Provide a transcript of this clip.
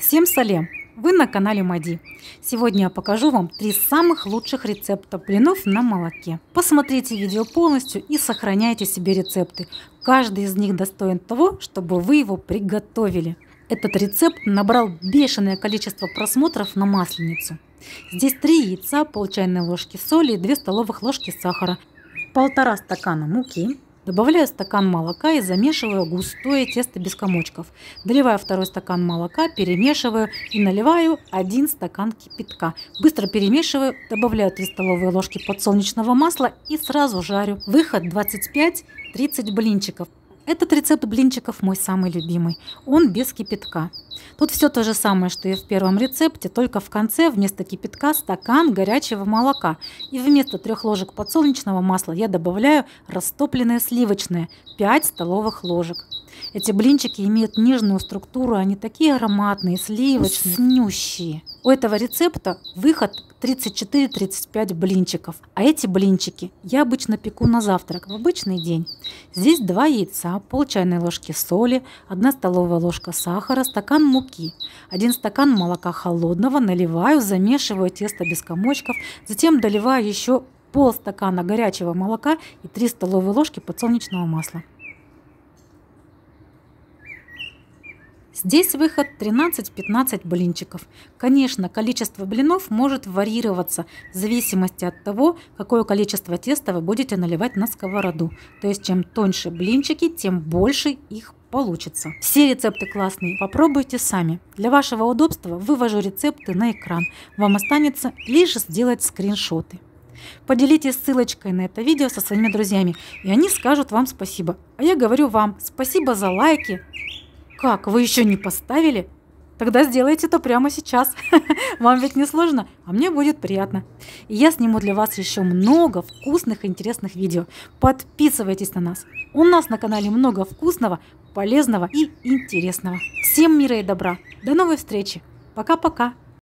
Всем салем! Вы на канале Мади. Сегодня я покажу вам три самых лучших рецепта блинов на молоке. Посмотрите видео полностью и сохраняйте себе рецепты. Каждый из них достоин того, чтобы вы его приготовили. Этот рецепт набрал бешеное количество просмотров на масленицу. Здесь 3 яйца, пол чайной ложки соли, 2 столовых ложки сахара, полтора стакана муки, Добавляю стакан молока и замешиваю густое тесто без комочков. Доливаю второй стакан молока, перемешиваю и наливаю один стакан кипятка. Быстро перемешиваю, добавляю 3 столовые ложки подсолнечного масла и сразу жарю. Выход 25-30 блинчиков. Этот рецепт блинчиков мой самый любимый. Он без кипятка. Тут все то же самое, что и в первом рецепте, только в конце вместо кипятка стакан горячего молока. И вместо трех ложек подсолнечного масла я добавляю растопленное сливочное 5 столовых ложек. Эти блинчики имеют нежную структуру, они такие ароматные, сливочные, снющие. У этого рецепта выход 34-35 блинчиков. А эти блинчики я обычно пеку на завтрак в обычный день. Здесь 2 яйца, пол чайной ложки соли, 1 столовая ложка сахара, стакан муки, 1 стакан молока холодного, наливаю, замешиваю тесто без комочков, затем доливаю еще пол стакана горячего молока и 3 столовые ложки подсолнечного масла. Здесь выход 13-15 блинчиков. Конечно, количество блинов может варьироваться в зависимости от того, какое количество теста вы будете наливать на сковороду. То есть чем тоньше блинчики, тем больше их получится. Все рецепты классные, попробуйте сами. Для вашего удобства вывожу рецепты на экран. Вам останется лишь сделать скриншоты. Поделитесь ссылочкой на это видео со своими друзьями, и они скажут вам спасибо. А я говорю вам спасибо за лайки, как, вы еще не поставили? Тогда сделайте это прямо сейчас. Вам ведь не сложно, а мне будет приятно. И я сниму для вас еще много вкусных и интересных видео. Подписывайтесь на нас. У нас на канале много вкусного, полезного и интересного. Всем мира и добра. До новой встречи. Пока-пока.